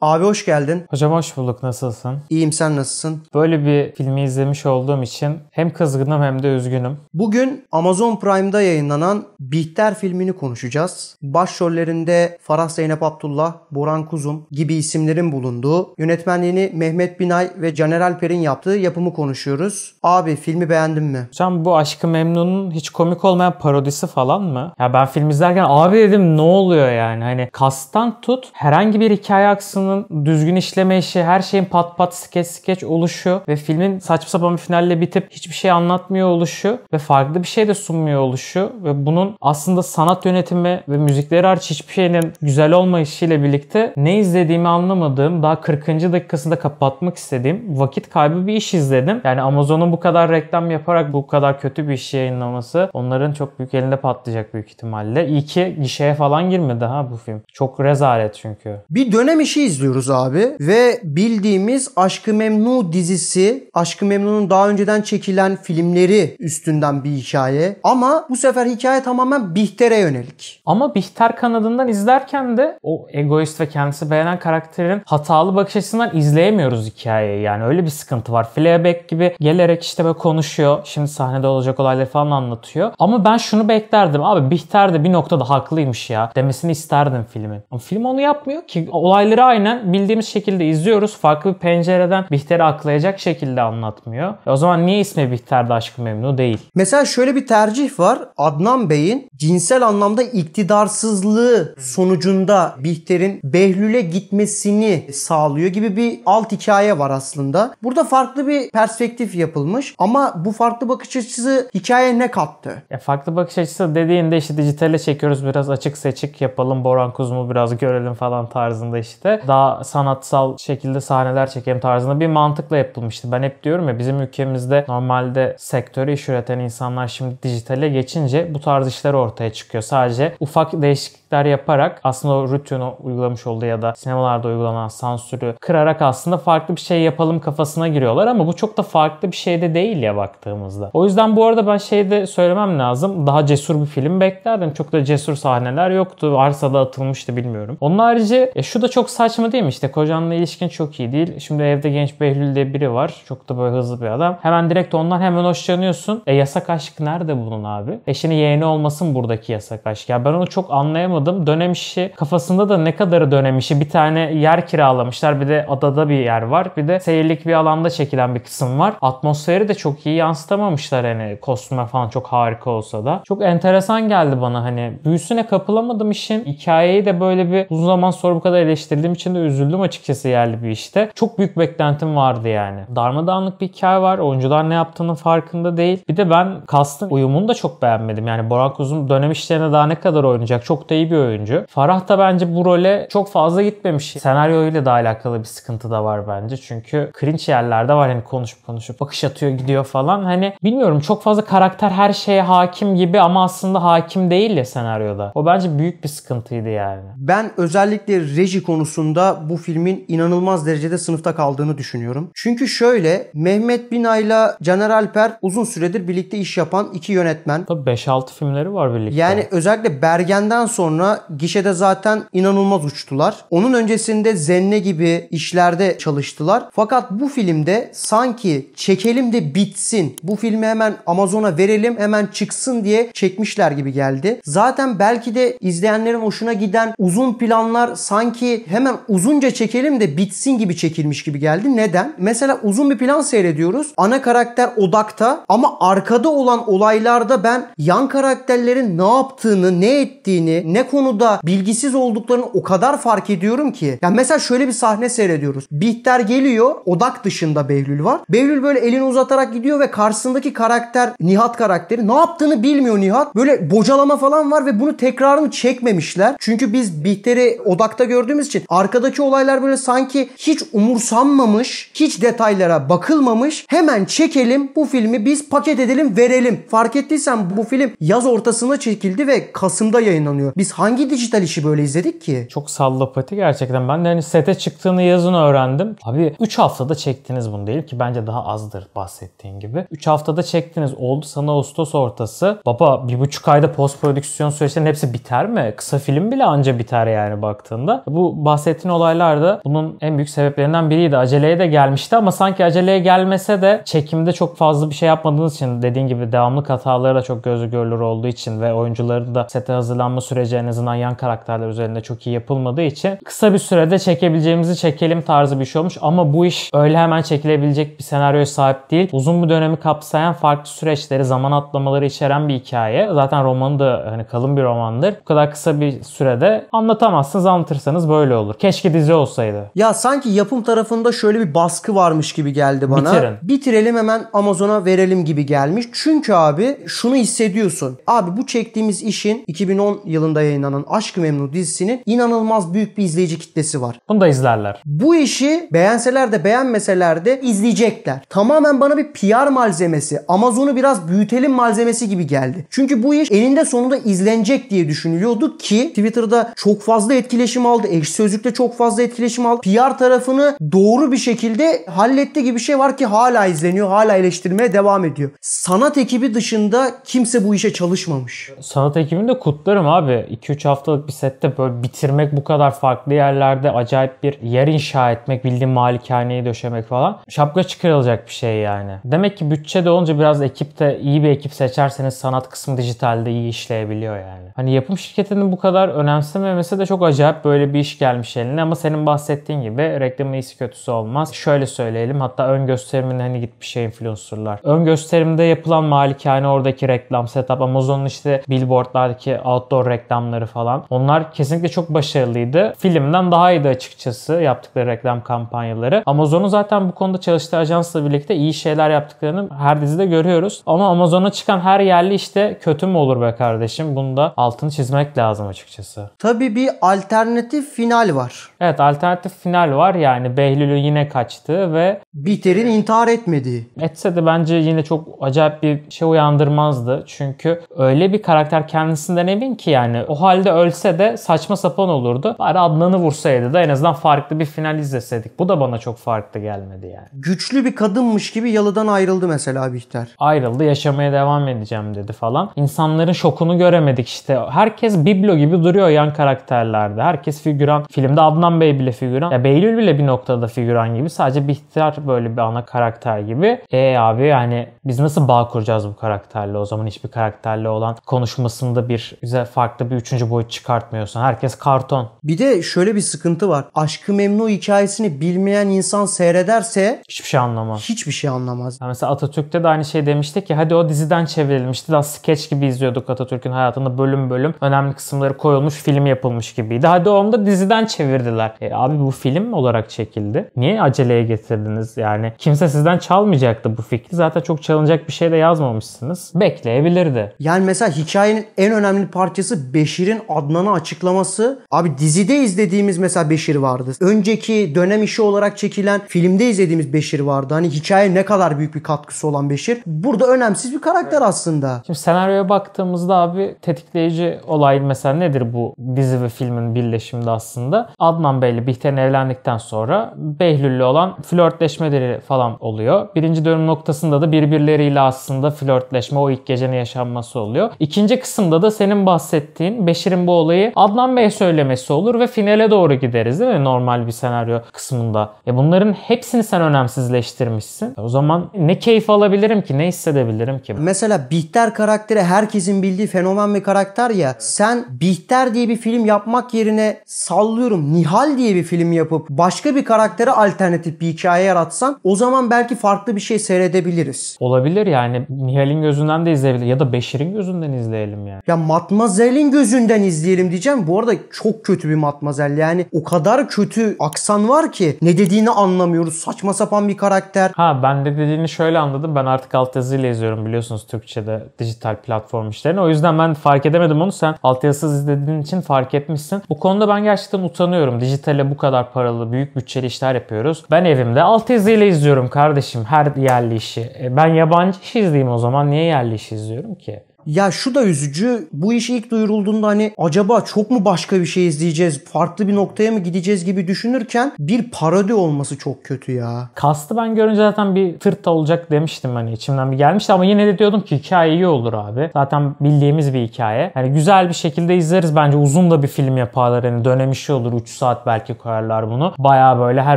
Abi hoş geldin. Hocam hoş bulduk. Nasılsın? İyiyim sen nasılsın? Böyle bir filmi izlemiş olduğum için hem kızgınım hem de üzgünüm. Bugün Amazon Prime'da yayınlanan Bihter filmini konuşacağız. Başrollerinde Farah Zeynep Abdullah, Burhan Kuzum gibi isimlerin bulunduğu, yönetmenliğini Mehmet Binay ve Caner Alper'in yaptığı yapımı konuşuyoruz. Abi filmi beğendin mi? Hocam bu Aşkı Memnun'un hiç komik olmayan parodisi falan mı? Ya ben film izlerken abi dedim ne oluyor yani? Hani kastan tut herhangi bir hikaye aksın temasının düzgün işleme işi, her şeyin pat pat skeç skeç oluşu ve filmin saçma sapan bir finalle bitip hiçbir şey anlatmıyor oluşu ve farklı bir şey de sunmuyor oluşu ve bunun aslında sanat yönetimi ve müzikleri hariç hiçbir şeyinin güzel olmayışıyla birlikte ne izlediğimi anlamadığım, daha 40. dakikasında kapatmak istediğim vakit kaybı bir iş izledim. Yani Amazon'un bu kadar reklam yaparak bu kadar kötü bir iş yayınlaması onların çok büyük elinde patlayacak büyük ihtimalle. İyi ki gişeye falan girmedi ha bu film. Çok rezalet çünkü. Bir dönem işi izliyoruz abi. Ve bildiğimiz Aşkı Memnu dizisi, Aşkı Memnu'nun daha önceden çekilen filmleri üstünden bir hikaye. Ama bu sefer hikaye tamamen Bihter'e yönelik. Ama Bihter kanadından izlerken de o egoist ve kendisi beğenen karakterin hatalı bakış açısından izleyemiyoruz hikayeyi. Yani öyle bir sıkıntı var. Fleabag gibi gelerek işte böyle konuşuyor. Şimdi sahnede olacak olayları falan anlatıyor. Ama ben şunu beklerdim. Abi Bihter de bir noktada haklıymış ya demesini isterdim filmin. Ama film onu yapmıyor ki. Olayları aynı aynen bildiğimiz şekilde izliyoruz. Farklı bir pencereden Bihter'i aklayacak şekilde anlatmıyor. E o zaman niye ismi Bihter'de aşk memnu değil? Mesela şöyle bir tercih var. Adnan Bey'in cinsel anlamda iktidarsızlığı sonucunda Bihter'in Behlül'e gitmesini sağlıyor gibi bir alt hikaye var aslında. Burada farklı bir perspektif yapılmış ama bu farklı bakış açısı hikaye ne kattı? Ya farklı bakış açısı dediğinde işte dijitale çekiyoruz biraz açık seçik yapalım Boran Kuzmu biraz görelim falan tarzında işte. Daha daha sanatsal şekilde sahneler çekelim tarzında bir mantıkla yapılmıştı. Ben hep diyorum ya bizim ülkemizde normalde sektörü iş üreten insanlar şimdi dijitale geçince bu tarz işler ortaya çıkıyor. Sadece ufak değişiklikler yaparak aslında o Rütü'nün uygulamış olduğu ya da sinemalarda uygulanan sansürü kırarak aslında farklı bir şey yapalım kafasına giriyorlar ama bu çok da farklı bir şey de değil ya baktığımızda. O yüzden bu arada ben şey de söylemem lazım. Daha cesur bir film beklerdim. Çok da cesur sahneler yoktu. da atılmıştı bilmiyorum. Onun harici e, şu da çok saçma kısmı değil mi? İşte kocanla ilişkin çok iyi değil. Şimdi evde genç Behlül diye biri var. Çok da böyle hızlı bir adam. Hemen direkt ondan hemen hoşlanıyorsun. E yasak aşk nerede bunun abi? E yeğeni olmasın buradaki yasak aşk. Ya ben onu çok anlayamadım. Dönem işi kafasında da ne kadarı dönem işi. Bir tane yer kiralamışlar. Bir de adada bir yer var. Bir de seyirlik bir alanda çekilen bir kısım var. Atmosferi de çok iyi yansıtamamışlar hani kostüme falan çok harika olsa da. Çok enteresan geldi bana hani büyüsüne kapılamadım işin. Hikayeyi de böyle bir uzun zaman sonra bu kadar eleştirdiğim için de üzüldüm açıkçası yerli bir işte. Çok büyük beklentim vardı yani. Darmadağınlık bir hikaye var. Oyuncular ne yaptığının farkında değil. Bir de ben kastın uyumunu da çok beğenmedim. Yani Boran Kuzum dönem işlerine daha ne kadar oynayacak? Çok da iyi bir oyuncu. Farah da bence bu role çok fazla gitmemiş. Senaryoyla da alakalı bir sıkıntı da var bence. Çünkü cringe yerlerde var hani konuşup konuşup bakış atıyor gidiyor falan. Hani bilmiyorum çok fazla karakter her şeye hakim gibi ama aslında hakim değil ya senaryoda. O bence büyük bir sıkıntıydı yani. Ben özellikle reji konusunda bu filmin inanılmaz derecede sınıfta kaldığını düşünüyorum. Çünkü şöyle Mehmet Binayla Caner Alper uzun süredir birlikte iş yapan iki yönetmen. Tabii 5-6 filmleri var birlikte. Yani özellikle Bergen'den sonra gişede zaten inanılmaz uçtular. Onun öncesinde Zenne gibi işlerde çalıştılar. Fakat bu filmde sanki çekelim de bitsin. Bu filmi hemen Amazon'a verelim hemen çıksın diye çekmişler gibi geldi. Zaten belki de izleyenlerin hoşuna giden uzun planlar sanki hemen uzunca çekelim de bitsin gibi çekilmiş gibi geldi. Neden? Mesela uzun bir plan seyrediyoruz. Ana karakter odakta ama arkada olan olaylarda ben yan karakterlerin ne yaptığını, ne ettiğini, ne konuda bilgisiz olduklarını o kadar fark ediyorum ki. Ya yani mesela şöyle bir sahne seyrediyoruz. Bihter geliyor. Odak dışında Behlül var. Behlül böyle elini uzatarak gidiyor ve karşısındaki karakter Nihat karakteri ne yaptığını bilmiyor Nihat. Böyle bocalama falan var ve bunu tekrarını çekmemişler. Çünkü biz Bihter'i odakta gördüğümüz için arka arkadaki olaylar böyle sanki hiç umursanmamış, hiç detaylara bakılmamış. Hemen çekelim bu filmi biz paket edelim verelim. Fark ettiysen bu film yaz ortasında çekildi ve Kasım'da yayınlanıyor. Biz hangi dijital işi böyle izledik ki? Çok sallapati gerçekten. Ben de hani sete çıktığını yazın öğrendim. Abi 3 haftada çektiniz bunu değil ki bence daha azdır bahsettiğin gibi. 3 haftada çektiniz. Oldu sana Ağustos ortası. Baba bir buçuk ayda post prodüksiyon süreçlerinin hepsi biter mi? Kısa film bile anca biter yani baktığında. Bu bahsettiğin çirkin olaylar da bunun en büyük sebeplerinden biriydi. Aceleye de gelmişti ama sanki aceleye gelmese de çekimde çok fazla bir şey yapmadığınız için dediğin gibi devamlı hataları da çok gözü görülür olduğu için ve oyuncuların da sete hazırlanma süreci en azından yan karakterler üzerinde çok iyi yapılmadığı için kısa bir sürede çekebileceğimizi çekelim tarzı bir şey olmuş ama bu iş öyle hemen çekilebilecek bir senaryoya sahip değil. Uzun bir dönemi kapsayan farklı süreçleri, zaman atlamaları içeren bir hikaye. Zaten romanı da hani kalın bir romandır. Bu kadar kısa bir sürede anlatamazsınız. Anlatırsanız böyle olur. Keşke Keşke dizi olsaydı. Ya sanki yapım tarafında şöyle bir baskı varmış gibi geldi bana. Bitirin. Bitirelim hemen Amazon'a verelim gibi gelmiş. Çünkü abi şunu hissediyorsun. Abi bu çektiğimiz işin 2010 yılında yayınlanan Aşk-ı Memnu dizisinin inanılmaz büyük bir izleyici kitlesi var. Bunu da izlerler. Bu işi beğenseler de beğenmeseler de izleyecekler. Tamamen bana bir PR malzemesi, Amazon'u biraz büyütelim malzemesi gibi geldi. Çünkü bu iş eninde sonunda izlenecek diye düşünülüyordu ki Twitter'da çok fazla etkileşim aldı. Ekşi Sözlük'te çok çok fazla etkileşim aldı. PR tarafını doğru bir şekilde halletti gibi bir şey var ki hala izleniyor, hala eleştirmeye devam ediyor. Sanat ekibi dışında kimse bu işe çalışmamış. Sanat ekibini de kutlarım abi. 2-3 haftalık bir sette böyle bitirmek bu kadar farklı yerlerde acayip bir yer inşa etmek, bildiğin malikaneyi döşemek falan. Şapka çıkarılacak bir şey yani. Demek ki bütçe de olunca biraz ekipte iyi bir ekip seçerseniz sanat kısmı dijitalde iyi işleyebiliyor yani. Hani yapım şirketinin bu kadar önemsememesi de çok acayip böyle bir iş gelmiş eline ürünlerini ama senin bahsettiğin gibi reklamın iyisi kötüsü olmaz. Şöyle söyleyelim hatta ön gösterimine hani gitmiş şey influencerlar. Ön gösterimde yapılan malikane oradaki reklam setup Amazon'un işte billboardlardaki outdoor reklamları falan. Onlar kesinlikle çok başarılıydı. Filmden daha iyiydi açıkçası yaptıkları reklam kampanyaları. Amazon'un zaten bu konuda çalıştığı ajansla birlikte iyi şeyler yaptıklarını her dizide görüyoruz. Ama Amazon'a çıkan her yerli işte kötü mü olur be kardeşim? Bunu da altını çizmek lazım açıkçası. Tabii bir alternatif final var. Evet alternatif final var yani Behlül'ün yine kaçtığı ve... Biter'in intihar etmediği. Etse de bence yine çok acayip bir şey uyandırmazdı. Çünkü öyle bir karakter kendisinden emin ki yani o halde ölse de saçma sapan olurdu. Bari Adnan'ı vursaydı da en azından farklı bir final izleseydik. Bu da bana çok farklı gelmedi yani. Güçlü bir kadınmış gibi yalıdan ayrıldı mesela Biter. Ayrıldı yaşamaya devam edeceğim dedi falan. İnsanların şokunu göremedik işte. Herkes biblo gibi duruyor yan karakterlerde. Herkes figüran filmde Adnan Bey bile figüran. Ya Beylül bile bir noktada figüran gibi. Sadece Bihter böyle bir ana karakter gibi. E abi yani biz nasıl bağ kuracağız bu karakterle o zaman hiçbir karakterle olan konuşmasında bir güzel farklı bir üçüncü boyut çıkartmıyorsun. Herkes karton. Bir de şöyle bir sıkıntı var. Aşkı Memnu hikayesini bilmeyen insan seyrederse hiçbir şey anlamaz. Hiçbir şey anlamaz. Yani mesela Atatürk'te de aynı şey demiştik ki hadi o diziden çevrilmişti. Daha skeç gibi izliyorduk Atatürk'ün hayatında bölüm bölüm. Önemli kısımları koyulmuş, film yapılmış gibiydi. Hadi onu da diziden çevirdi getirdiler. E, abi bu film olarak çekildi. Niye aceleye getirdiniz? Yani kimse sizden çalmayacaktı bu fikri. Zaten çok çalınacak bir şey de yazmamışsınız. Bekleyebilirdi. Yani mesela hikayenin en önemli parçası Beşir'in Adnan'a açıklaması. Abi dizide izlediğimiz mesela Beşir vardı. Önceki dönem işi olarak çekilen filmde izlediğimiz Beşir vardı. Hani hikaye ne kadar büyük bir katkısı olan Beşir. Burada önemsiz bir karakter aslında. Şimdi senaryoya baktığımızda abi tetikleyici olay mesela nedir bu dizi ve filmin birleşiminde aslında? Adnan Bey'le Bihter'in evlendikten sonra Behlül'le olan flörtleşmeleri falan oluyor. Birinci dönüm noktasında da birbirleriyle aslında flörtleşme o ilk gecenin yaşanması oluyor. İkinci kısımda da senin bahsettiğin Beşir'in bu olayı Adnan Bey'e söylemesi olur ve finale doğru gideriz değil mi? Normal bir senaryo kısmında. E bunların hepsini sen önemsizleştirmişsin. O zaman ne keyif alabilirim ki? Ne hissedebilirim ki? Mesela Bihter karakteri herkesin bildiği fenomen bir karakter ya. Sen Bihter diye bir film yapmak yerine sallıyorum Nihal diye bir film yapıp başka bir karaktere alternatif bir hikaye yaratsan o zaman belki farklı bir şey seyredebiliriz. Olabilir yani. Nihal'in gözünden de izleyebilir ya da Beşir'in gözünden izleyelim yani. Ya Matmazel'in gözünden izleyelim diyeceğim. Bu arada çok kötü bir Matmazel. Yani o kadar kötü aksan var ki ne dediğini anlamıyoruz. Saçma sapan bir karakter. Ha ben de dediğini şöyle anladım. Ben artık alt yazıyla izliyorum biliyorsunuz Türkçe'de dijital platform işlerini. O yüzden ben fark edemedim onu. Sen altyazısız izlediğin için fark etmişsin. Bu konuda ben gerçekten utanıyorum atıyorum dijitale bu kadar paralı büyük bütçeli işler yapıyoruz. Ben evimde alt ile izliyorum kardeşim her yerli işi. E ben yabancı iş izleyeyim o zaman niye yerli iş izliyorum ki? ya şu da üzücü. Bu iş ilk duyurulduğunda hani acaba çok mu başka bir şey izleyeceğiz? Farklı bir noktaya mı gideceğiz gibi düşünürken bir parodi olması çok kötü ya. Kastı ben görünce zaten bir tırt olacak demiştim hani içimden bir gelmişti ama yine de diyordum ki hikaye iyi olur abi. Zaten bildiğimiz bir hikaye. Hani güzel bir şekilde izleriz bence uzun da bir film yaparlar. Hani dönem işi olur 3 saat belki koyarlar bunu. Baya böyle her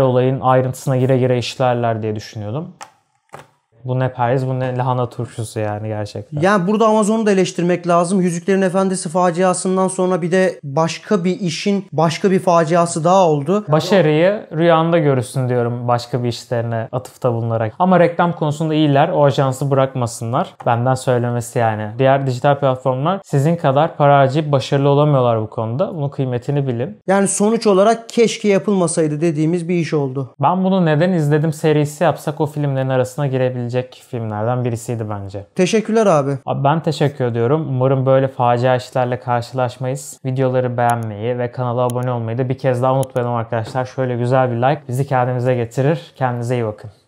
olayın ayrıntısına gire gire işlerler diye düşünüyordum. Bu ne Paris bu ne lahana turşusu yani gerçekten. Yani burada Amazon'u da eleştirmek lazım. Yüzüklerin Efendisi faciasından sonra bir de başka bir işin başka bir faciası daha oldu. Başarıyı rüyanda görürsün diyorum başka bir işlerine atıfta bulunarak. Ama reklam konusunda iyiler. O ajansı bırakmasınlar. Benden söylemesi yani. Diğer dijital platformlar sizin kadar para harcayıp başarılı olamıyorlar bu konuda. Bunun kıymetini bilin. Yani sonuç olarak keşke yapılmasaydı dediğimiz bir iş oldu. Ben bunu neden izledim serisi yapsak o filmlerin arasına girebilirim izlenebilecek filmlerden birisiydi bence. Teşekkürler abi. abi ben teşekkür ediyorum. Umarım böyle facia işlerle karşılaşmayız. Videoları beğenmeyi ve kanala abone olmayı da bir kez daha unutmayalım arkadaşlar. Şöyle güzel bir like bizi kendimize getirir. Kendinize iyi bakın.